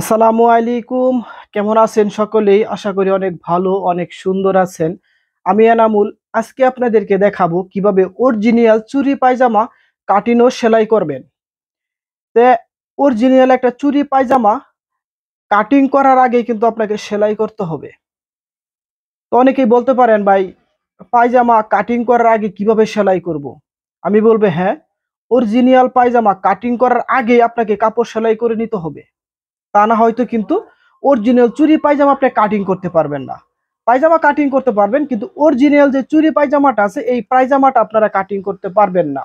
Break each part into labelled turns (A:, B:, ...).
A: আসসালামু আলাইকুম কেমন আছেন সকলেই আশা করি অনেক ভালো অনেক সুন্দর আছেন আমি এনামুল আজকে আপনাদেরকে দেখাবো কিভাবে অরিজিনাল চুরি পায়জামা কাটিনো সেলাই করবেন তে অরিজিনাল একটা চুরি পায়জামা কাটিং করার আগে কিন্তু আপনাকে সেলাই করতে হবে তো অনেকেই বলতে পারেন ভাই পায়জামা কাটিং করার আগে কিভাবে সেলাই করব। আমি বলবো হ্যাঁ অরিজিনাল পায়জামা কাটিং করার আগে আপনাকে কাপড় সেলাই করে নিতে হবে তা না হয়তো কিন্তু অরিজিনাল চুরি পায়জামা আপনি কাটিং করতে পারবেন না পায়জামা কাটিং করতে পারবেন কিন্তু অরিজিনাল যে চুরি পায়জামাটা আছে এই পায়জামাটা আপনারা কাটিং করতে পারবেন না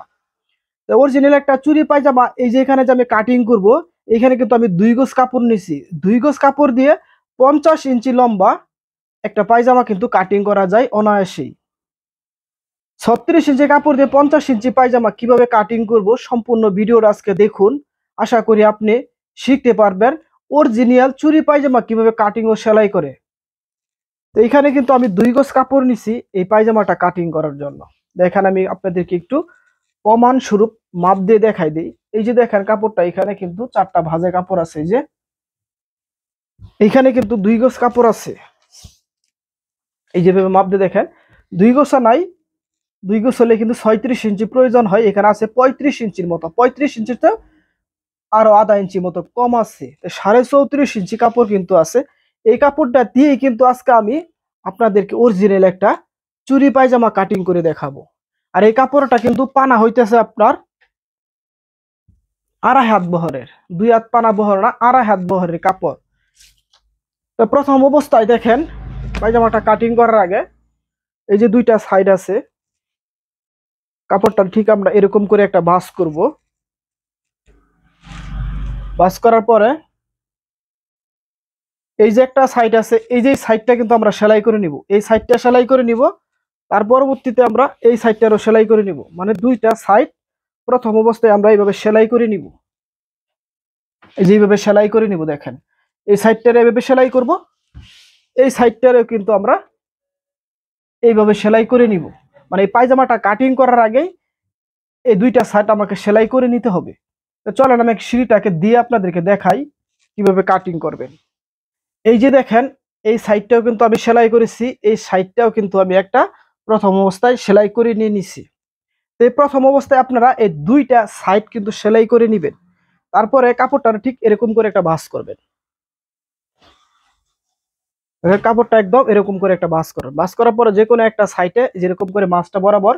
A: অরিজিনাল একটা চুরি পায়জামা এই যে এখানে যে আমি কাটিং করব এখানে কিন্তু আমি দুই গোজ কাপড় নিছি দুই গোজ কাপড় দিয়ে পঞ্চাশ ইঞ্চি লম্বা একটা পায়জামা কিন্তু কাটিং করা যায় অনায়াসেই ছত্রিশ ইঞ্চি কাপড় দিয়ে পঞ্চাশ ইঞ্চি পায়জামা কিভাবে কাটিং করব সম্পূর্ণ ভিডিওর আজকে দেখুন আশা করি আপনি শিখতে পারবেন অরিজিনাল চুরি পায়জামা কিভাবে কাটিং ও সেলাই করে তো এখানে কিন্তু আমি দুই গজ কাপড় নিছি এই পায়জামাটা কাটিং করার জন্য দেখেন আমি আপনাদেরকে একটু প্রমাণ স্বরূপ মাপ দিয়ে দেখাই দিই এই যে দেখেন কাপড়টা এখানে কিন্তু চারটা ভাজা কাপড় আছে যে এইখানে কিন্তু দুই গজ কাপড় আছে এই যেভাবে মাপ দিয়ে দেখেন দুই গোছা নাই দুই গোছ হলে কিন্তু ছয়ত্রিশ ইঞ্চি প্রয়োজন হয় এখানে আছে পঁয়ত্রিশ ইঞ্চির মতো পঁয়ত্রিশ ইঞ্চিতে আরও আধা ইঞ্চি মতো কম আছে সাড়ে চৌত্রিশ ইঞ্চি কাপড় কিন্তু আছে এই কাপড়টা দিয়ে কিন্তু আজকে আমি আপনাদেরকে অরিজিনাল একটা চুরি পায়জামা কাটিং করে দেখাবো আর এই কাপড়টা কিন্তু পানা হইতেছে আপনার আড়াই হাত বহরের দুই হাত পানা বহর না আড়াই হাত বহরের কাপড় তো প্রথম অবস্থায় দেখেন পায়জামাটা কাটিং করার আগে এই যে দুইটা সাইড আছে কাপড়টা ঠিক আমরা এরকম করে একটা ভাস করব বাস করার পরে এই যে একটা সাইড আছে এই যে সাইডটা কিন্তু আমরা সেলাই করে নিব এই সাইডটা সেলাই করে নিব তার পরবর্তীতে আমরা এই সাইডটারও সেলাই করে নিব মানে দুইটা সাইড প্রথম অবস্থায় আমরা এইভাবে সেলাই করে নিব এই যে এইভাবে সেলাই করে নিব দেখেন এই সাইডটারে এইভাবে সেলাই করব এই সাইডটারেও কিন্তু আমরা এইভাবে সেলাই করে নিব মানে এই পায়জামাটা কাটিং করার আগেই এই দুইটা সাইড আমাকে সেলাই করে নিতে হবে তো চলেন আমি সিঁড়িটাকে দিয়ে আপনাদেরকে দেখাই কিভাবে কাটিং করবেন এই যে দেখেন এই সাইডটাও কিন্তু আমি সেলাই করেছি এই সাইডটাও কিন্তু আমি একটা প্রথম অবস্থায় সেলাই করে নিয়ে নিছি তো এই প্রথম অবস্থায় আপনারা এই দুইটা সাইড কিন্তু সেলাই করে নেবেন তারপরে কাপড়টা ঠিক এরকম করে একটা ভাস করবেন কাপড়টা একদম এরকম করে একটা ভাস করবেন ভাস করার পরে যে কোনো একটা সাইডে যেরকম করে মাছটা বরাবর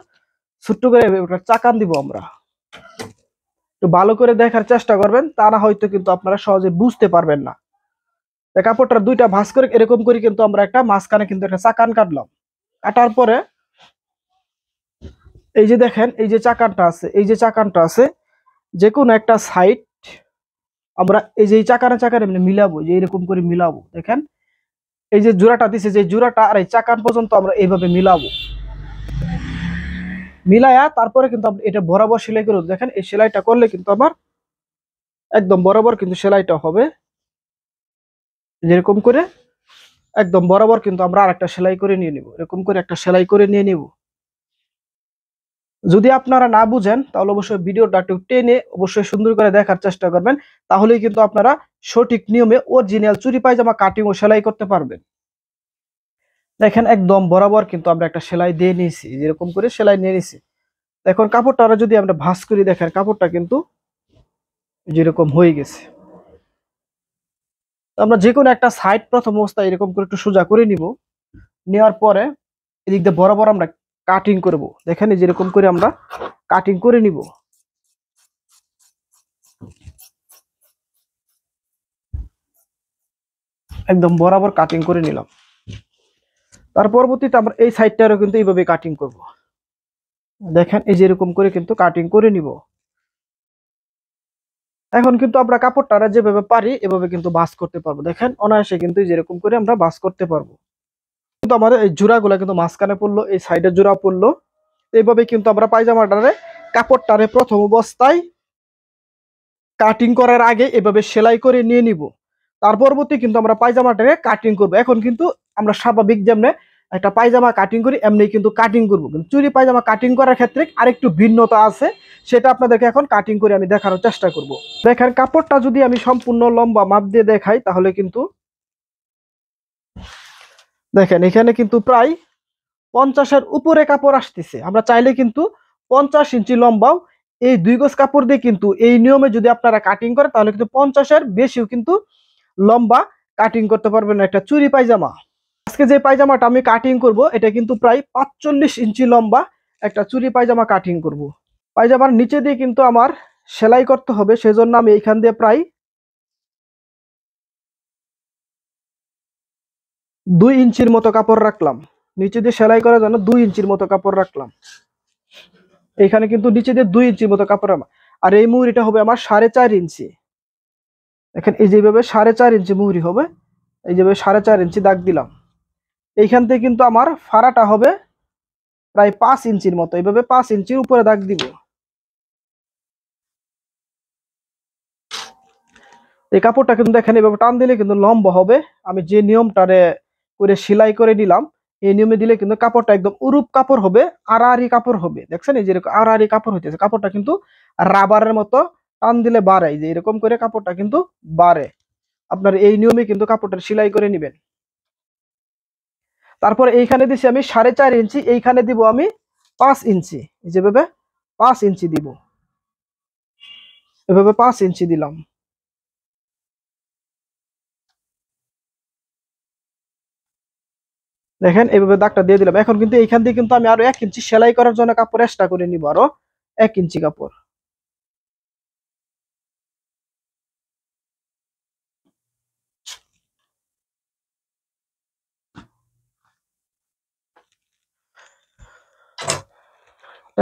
A: ছোট্ট করে চাকান দিব আমরা একটু ভালো করে দেখার চেষ্টা করবেন তা না হয়তো কিন্তু আপনারা সহজে বুঝতে পারবেন না কাপড়টার দুইটা ভাস করে এরকম করে কিন্তু আমরা একটা মাঝখানে কিন্তু একটা চাকান কাটলাম কাটার পরে এই যে দেখেন এই যে চাকানটা আছে এই যে চাকানটা আছে যে কোনো একটা সাইড আমরা এই যে চাকানে চাকানে মিলাবো যে এরকম করে মিলাবো দেখেন এই যে জোড়াটা দিছে যে জোড়াটা আর এই চাকান পর্যন্ত আমরা এইভাবে মিলাবো মিলায়া তারপরে কিন্তু এটা বরাবর সেলাই করুন দেখেন এই সেলাইটা করলে কিন্তু আমার একদম বরাবর কিন্তু সেলাইটা হবে যেরকম করে একদম বরাবর কিন্তু আমরা আর একটা সেলাই করে নিয়ে নিব এরকম করে একটা সেলাই করে নিয়ে নিব যদি আপনারা না বুঝেন তাহলে অবশ্যই ভিডিও ডাটু টেনে অবশ্যই সুন্দর করে দেখার চেষ্টা করবেন তাহলেই কিন্তু আপনারা সঠিক নিয়মে ওরিজিনাল চুরি পায়জামা কাটিং ও সেলাই করতে পারবেন দেখেন একদম বরাবর কিন্তু আমরা একটা সেলাই দিয়ে নিয়েছি যেরকম করে সেলাই নিয়ে নিয়েছি এখন কাপড়টা আমরা যদি আমরা ভাস করি দেখেন কাপড়টা কিন্তু যেরকম হয়ে গেছে আমরা যে কোনো একটা সাইড প্রথম অবস্থায় এরকম করে একটু সোজা করে নিব নেওয়ার পরে এদিক দিয়ে বরাবর আমরা কাটিং করব দেখেন যেরকম করে আমরা কাটিং করে নিব একদম বরাবর কাটিং করে নিলাম তার পরবর্তীতে আমরা এই সাইডটারও কিন্তু এইভাবে কাটিং করব দেখেন এই যেরকম করে কিন্তু কাটিং করে নিব এখন কিন্তু আমরা কাপড়টা যেভাবে পারি এভাবে কিন্তু বাস করতে পারবো দেখেন অনায়াসে কিন্তু যেরকম করে আমরা বাস করতে পারবো কিন্তু আমাদের এই জোড়াগুলো কিন্তু মাঝখানে পড়লো এই সাইডের জোড়া পড়লো এইভাবে কিন্তু আমরা পায়জামাটারে কাপড়টারে প্রথম অবস্থায় কাটিং করার আগে এভাবে সেলাই করে নিয়ে নিব তার পরবর্তী কিন্তু আমরা পায়জামাটাকে কাটিং করব এখন কিন্তু আমরা স্বাভাবিক যেমনে একটা পায়জামা কাটিং করি এমনি কিন্তু কাটিং করবো কিন্তু চুরি পায়জামা কাটিং করার ক্ষেত্রে আরেকটু ভিন্নতা আছে সেটা আপনাদেরকে এখন কাটিং করে আমি দেখানোর চেষ্টা করব। দেখেন কাপড়টা যদি আমি সম্পূর্ণ লম্বা মাপ দিয়ে দেখাই তাহলে কিন্তু দেখেন এখানে কিন্তু প্রায় পঞ্চাশের উপরে কাপড় আসতেছে আমরা চাইলে কিন্তু পঞ্চাশ ইঞ্চি লম্বাও এই দুই গোজ কাপড় দিয়ে কিন্তু এই নিয়মে যদি আপনারা কাটিং করে তাহলে কিন্তু পঞ্চাশের বেশিও কিন্তু লম্বা কাটিং করতে পারবেন একটা চুরি পায়জামা আজকে যে পায়জামাটা আমি কাটিং করব এটা কিন্তু প্রায় পাঁচচল্লিশ ইঞ্চি লম্বা একটা চুরি পায়জামা কাটিং করব। পায়জামার নিচে দিয়ে কিন্তু আমার সেলাই করতে হবে সেজন্য আমি এইখান দিয়ে প্রায় দুই ইঞ্চির মতো কাপড় রাখলাম নিচে দিয়ে সেলাই করার জন্য দুই ইঞ্চির মতো কাপড় রাখলাম এইখানে কিন্তু নিচে দিয়ে দুই ইঞ্চির মতো কাপড় আর এই মুড়িটা হবে আমার সাড়ে চার ইঞ্চি দেখেন এই যেভাবে সাড়ে চার ইঞ্চি মুহুরি হবে এই যেভাবে সাড়ে চার ইঞ্চি দাগ দিলাম এইখান থেকে কিন্তু আমার ফাড়াটা হবে প্রায় পাঁচ ইঞ্চির মতো এইভাবে পাঁচ ইঞ্চির উপরে দাগ দিব এই কাপড়টা কিন্তু দেখেন এভাবে টান দিলে কিন্তু লম্বা হবে আমি যে নিয়মটারে করে সেলাই করে নিলাম এই নিয়মে দিলে কিন্তু কাপড়টা একদম উরুপ কাপড় হবে আড়াআড়ি কাপড় হবে দেখছেন এই যে আড়াআড়ি কাপড় হইতেছে কাপড়টা কিন্তু রাবারের মতো টান দিলে বাড়াই যে এরকম করে কাপড়টা কিন্তু বাড়ে আপনার এই নিয়মে কিন্তু কাপড়টা সেলাই করে নেবেন তারপর এইখানে দিছি আমি সাড়ে চার ইঞ্চি এইখানে দিব আমি পাঁচ ইঞ্চি যেভাবে পাঁচ ইঞ্চি দিব এভাবে পাঁচ ইঞ্চি দিলাম দেখেন এইভাবে দাগটা দিয়ে দিলাম এখন কিন্তু এইখান দিয়ে কিন্তু আমি আরো এক ইঞ্চি সেলাই করার জন্য কাপড় এক্সট্রা করে নিব আরো এক ইঞ্চি কাপড়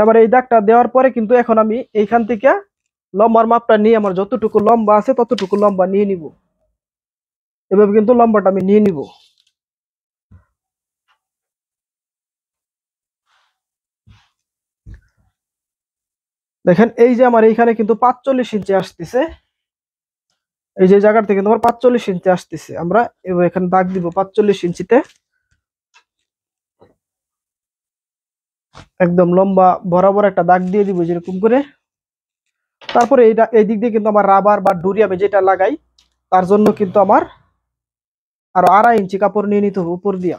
A: এবার এই দাগটা দেওয়ার পরে কিন্তু এখন আমি এইখান থেকে লম্বার মাপটা নিয়ে আমার যতটুকু লম্বা আছে ততটুকু লম্বা নিয়ে নিব এভাবে কিন্তু লম্বাটা আমি নিয়ে নিব দেখেন এই যে আমার এইখানে কিন্তু পাঁচচল্লিশ ইঞ্চি আসতেছে এই যে জায়গাটা থেকে তোমার পাঁচচল্লিশ ইঞ্চি আসতেছে আমরা এখানে দাগ দিব পাঁচচল্লিশ ইঞ্চিতে একদম লম্বা বরাবর একটা দাগ দিয়ে দিব যেরকম করে তারপরে এইটা এই দিক দিয়ে কিন্তু আমার রাবার বা ডুরি আমি যেটা লাগাই তার জন্য কিন্তু আমার আরো আড়াই ইঞ্চি কাপড় নিয়ে নিতে হবে উপর দিয়া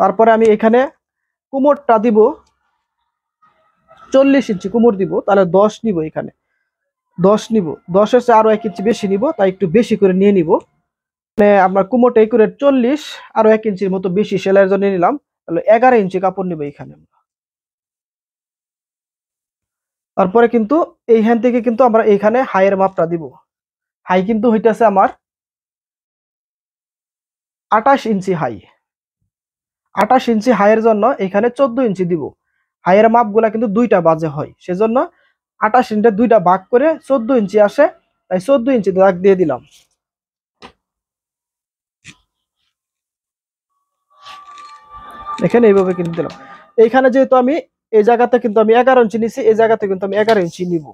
A: তারপরে আমি এখানে কুমোরটা দিব চল্লিশ ইঞ্চি কুমোর দিব তাহলে দশ নিব এখানে দশ নিব দশ হচ্ছে আরো এক ইঞ্চি বেশি নিব তাই একটু বেশি করে নিয়ে নিব মানে আপনার কুমোট একুরের চল্লিশ আরো এক ইঞ্চির মতো বেশি সেলাইয়ের জন্য নিলাম তাহলে এগারো ইঞ্চি কাপড় নেবে এখানে তারপরে কিন্তু এইখান থেকে কিন্তু আমরা এইখানে হাইয়ের মাপটা দিব হাই কিন্তু হইতেছে আমার আটাশ ইঞ্চি হাই আটাশ ইঞ্চি হাইয়ের জন্য এখানে চোদ্দ ইঞ্চি দিব হাইয়ের মাপগুলা কিন্তু দুইটা বাজে হয় সেজন্য আটাশ ইঞ্চি দুইটা ভাগ করে চোদ্দ ইঞ্চি আসে তাই চোদ্দ ইঞ্চি দাগ দিয়ে দিলাম এখানে এইভাবে কিন্তু দিলাম এইখানে যেহেতু আমি এই জায়গাতে কিন্তু আমি এগারো ইঞ্চি নিছি এই জায়গাতে কিন্তু আমি এগারো ইঞ্চি নিব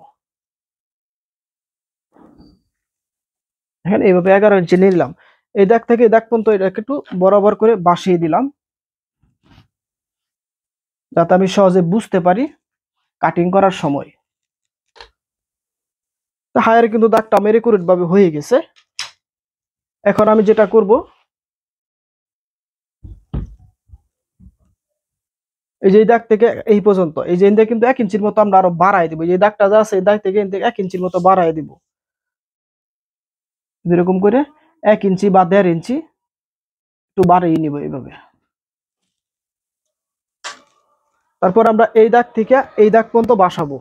A: এখানে এইভাবে এগারো ইঞ্চি নিলাম এই দাগ থেকে দেখ পর্যন্ত এটাকে একটু বরাবর করে বাসিয়ে দিলাম যাতে আমি সহজে বুঝতে পারি কাটিং করার সময় হায়ার কিন্তু দাগটা রেকুরেট ভাবে হয়ে গেছে এখন আমি যেটা করব এই যে দাগ থেকে এই পর্যন্ত এই যে ইন্দে কিন্তু এক ইঞ্চির মতো আমরা আরো বাড়াই দিব যে দাগটা যা আছে এই দাগ থেকে ইন্দে এক ইঞ্চির মতো বাড়াই দিব যেরকম করে এক ইঞ্চি বা দেড় ইঞ্চি একটু বাড়িয়ে নিব এইভাবে তারপর আমরা এই দাগ থেকে এই দাগ পর্যন্ত বাসাবো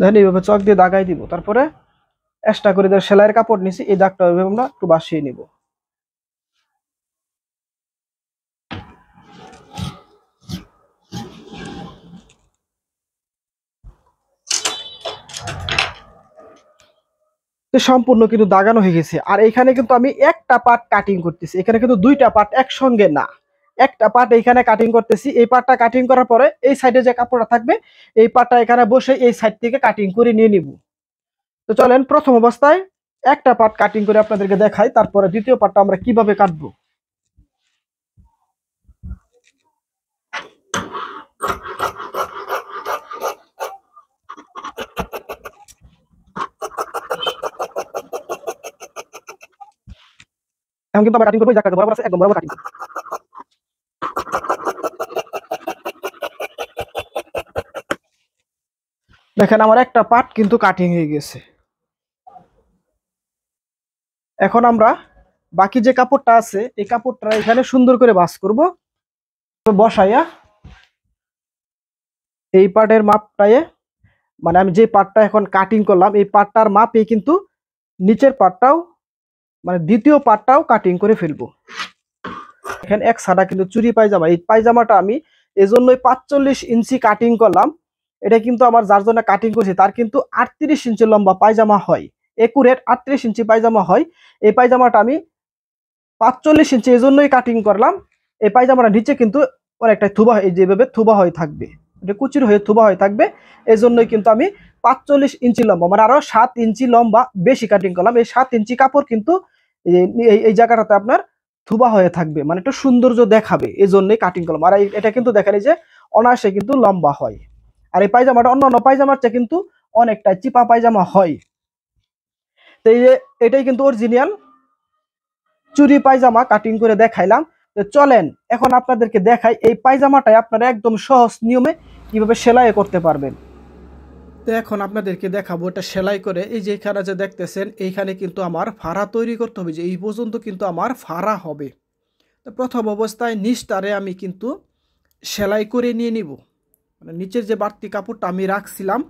A: দেখেন এইভাবে চক দিয়ে দাগাই দিব তারপরে এক্সট্রা করে যে সেলাইয়ের কাপড় নিছি এই দাগটা ওইভাবে আমরা একটু বাসিয়ে নিব সম্পূর্ণ কিন্তু দাগানো হয়ে গেছে আর এখানে কিন্তু আমি একটা পার্ট কাটিং করতেছি এখানে কিন্তু দুইটা পার্ট একসঙ্গে না একটা পার্ট এখানে কাটিং করতেছি এই পার্টটা কাটিং করার পরে এই সাইডে যে কাপড়টা থাকবে এই পার্টটা এখানে বসে এই সাইড থেকে কাটিং করে নিয়ে নিব তো চলেন প্রথম অবস্থায় একটা পার্ট কাটিং করে আপনাদেরকে দেখাই তারপরে দ্বিতীয় পার্টটা আমরা কিভাবে কাটবো এখন কিন্তু আমরা কাটিং করবো যা বরাবর আছে একদম বরাবর কাটিং দেখেন আমার একটা পার্ট কিন্তু কাটিং হয়ে গেছে এখন আমরা বাকি যে কাপড়টা আছে এই কাপড়টা এখানে সুন্দর করে বাস করব বসাইয়া এই পার্টের মাপটায় মানে আমি যে পার্টটা এখন কাটিং করলাম এই পার্টটার মাপে কিন্তু নিচের পার্টটাও মানে দ্বিতীয় পার্টটাও কাটিং করে ফেলবো এখানে এক সাদা কিন্তু চুরি পায়জামা এই পায়জামাটা আমি এজন্যই পাঁচচল্লিশ ইঞ্চি কাটিং করলাম এটা কিন্তু আমার যার জন্য কাটিং করছি তার কিন্তু আটত্রিশ ইঞ্চি লম্বা পায়জামা হয় একুরেট আটত্রিশ ইঞ্চি পায়জামা হয় এই পায়জামাটা আমি পাঁচচল্লিশ ইঞ্চি এই জন্যই কাটিং করলাম এই পায়জামাটা নিচে কিন্তু অনেকটা থুবা হয়ে যেভাবে থুবা হয়ে থাকবে এটা কুচির হয়ে থুবা হয়ে থাকবে এই জন্যই কিন্তু আমি পাঁচচল্লিশ ইঞ্চি লম্বা মানে আরও সাত ইঞ্চি লম্বা বেশি কাটিং করলাম এই সাত ইঞ্চি কাপড় কিন্তু এই এই জায়গাটাতে আপনার থুবা হয়ে থাকবে মানে একটু সৌন্দর্য দেখাবে এই জন্যই কাটিং করলাম আর এটা কিন্তু দেখালি যে অনায়াসে কিন্তু লম্বা হয় আর এই পায়জামাটা অন্য অন্য পায়জামার চেয়ে কিন্তু অনেকটা চিপা পায়জামা হয় তো এই যে এটাই কিন্তু অরিজিনাল চুরি পায়জামা কাটিং করে দেখাইলাম তো চলেন এখন আপনাদেরকে দেখাই এই পায়জামাটাই আপনারা একদম সহজ নিয়মে কিভাবে সেলাই করতে পারবেন তো এখন আপনাদেরকে দেখাবো এটা সেলাই করে এই যে এখানে যে দেখতেছেন এইখানে কিন্তু আমার ফাড়া তৈরি করতে হবে যে এই পর্যন্ত কিন্তু আমার ফাড়া হবে তো প্রথম অবস্থায় নিস্তারে আমি কিন্তু সেলাই করে নিয়ে নিব মানে নিচের যে বাড়তি কাপড়টা আমি রাখছিলাম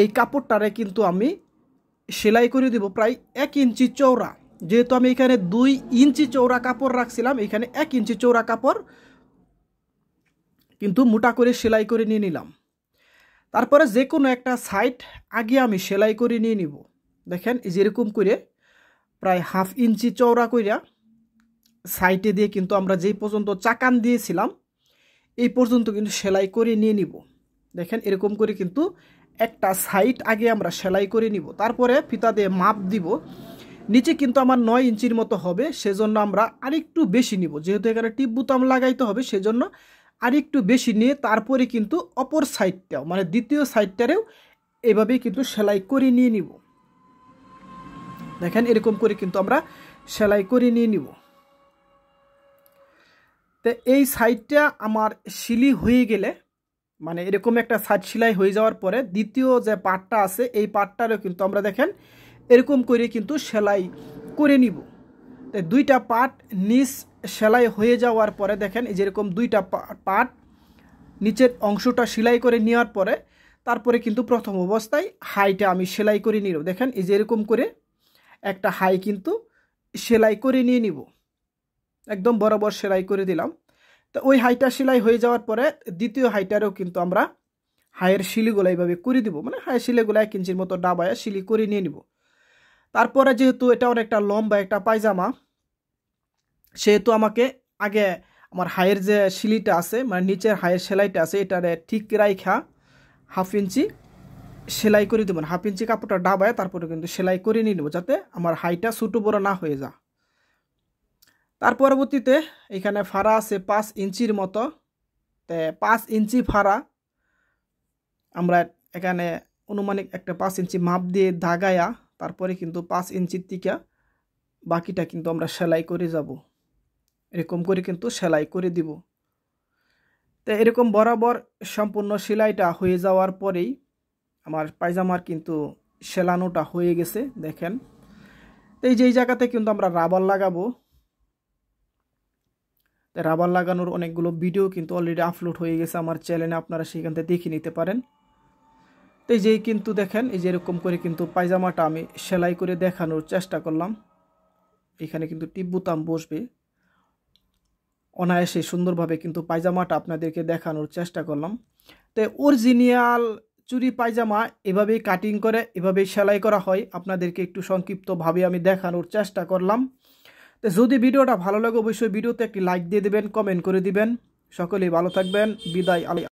A: এই কাপড়টারে কিন্তু আমি সেলাই করে দিব প্রায় এক ইঞ্চি চৌড়া যেহেতু আমি এখানে দুই ইঞ্চি চৌড়া কাপড় রাখছিলাম এখানে এক ইঞ্চি চৌড়া কাপড় কিন্তু মোটা করে সেলাই করে নিয়ে নিলাম তারপরে যে কোনো একটা সাইড আগে আমি সেলাই করে নিয়ে নিব দেখেন যেরকম করে প্রায় হাফ ইঞ্চি চৌড়া কইরা সাইটে দিয়ে কিন্তু আমরা যেই পর্যন্ত চাকান দিয়েছিলাম এই পর্যন্ত কিন্তু সেলাই করে নিয়ে নিব দেখেন এরকম করে কিন্তু একটা সাইড আগে আমরা সেলাই করে নিব তারপরে ফিতা দিয়ে মাপ দিব নিচে কিন্তু আমার নয় ইঞ্চির মতো হবে সেজন্য আমরা আরেকটু বেশি নিব যেহেতু এখানে টিপ বুতাম লাগাইতে হবে সেজন্য আরেকটু বেশি নিয়ে তারপরে কিন্তু অপর সাইডটাও মানে দ্বিতীয় সাইডটারেও এভাবেই কিন্তু সেলাই করে নিয়ে নিব দেখেন এরকম করে কিন্তু আমরা সেলাই করে নিয়ে নিব তো এই সাইডটা আমার শিলি হয়ে গেলে মানে এরকম একটা সাইড সিলাই হয়ে যাওয়ার পরে দ্বিতীয় যে পাটটা আছে এই পাটটারও কিন্তু আমরা দেখেন এরকম করে কিন্তু সেলাই করে নিব তো দুইটা পাট নিচ সেলাই হয়ে যাওয়ার পরে দেখেন এই যেরকম দুইটা পাট নিচের অংশটা সেলাই করে নেওয়ার পরে তারপরে কিন্তু প্রথম অবস্থায় হাইটা আমি সেলাই করে নিব দেখেন এই যেরকম করে একটা হাই কিন্তু সেলাই করে নিয়ে নিব একদম বরাবর সেলাই করে দিলাম তো ওই হাইটা সেলাই হয়ে যাওয়ার পরে দ্বিতীয় হাইটারও কিন্তু আমরা হায়ের শিলিগুলো এইভাবে করে দিব মানে হায়ের শিলিগুলো এক ইঞ্চির মতো ডাবায় শিলি করে নিয়ে নিব তারপরে যেহেতু এটা অনেকটা লম্বা একটা পায়জামা সেহেতু আমাকে আগে আমার হায়ের যে শিলিটা আছে মানে নিচের হায়ের সেলাইটা আছে এটারে ঠিক রাইখা হাফ ইঞ্চি সেলাই করে দেবেন মানে হাফ ইঞ্চি কাপড়টা ডাবায় তারপরে কিন্তু সেলাই করে নিয়ে নেবো যাতে আমার হাইটা ছোটো বড় না হয়ে যায় তার পরবর্তীতে এখানে ফাড়া আছে পাঁচ ইঞ্চির মতো তে পাঁচ ইঞ্চি ফাড়া আমরা এখানে অনুমানিক একটা পাঁচ ইঞ্চি মাপ দিয়ে দাগায়া তারপরে কিন্তু পাঁচ ইঞ্চির টিকা বাকিটা কিন্তু আমরা সেলাই করে যাব এরকম করে কিন্তু সেলাই করে দিব তো এরকম বরাবর সম্পূর্ণ সেলাইটা হয়ে যাওয়ার পরেই আমার পায়জামার কিন্তু সেলানোটা হয়ে গেছে দেখেন তো এই যেই জায়গাতে কিন্তু আমরা রাবার লাগাবো রাবার লাগানোর অনেকগুলো ভিডিও কিন্তু অলরেডি আপলোড হয়ে গেছে আমার চ্যানেলে আপনারা সেখান থেকে দেখে নিতে পারেন তো এই যেই কিন্তু দেখেন এই যে এরকম করে কিন্তু পায়জামাটা আমি সেলাই করে দেখানোর চেষ্টা করলাম এখানে কিন্তু টিপ বোতাম বসবে অনায়াসে সুন্দরভাবে কিন্তু পায়জামাটা আপনাদেরকে দেখানোর চেষ্টা করলাম তো অরিজিনাল চুরি পায়জামা এভাবেই কাটিং করে এভাবেই সেলাই করা হয় আপনাদেরকে একটু সংক্ষিপ্তভাবে আমি দেখানোর চেষ্টা করলাম তো যদি ভিডিওটা ভালো লাগে অবশ্যই ভিডিওতে একটি লাইক দিয়ে দিবেন কমেন্ট করে দিবেন সকলেই ভালো থাকবেন বিদায় আলি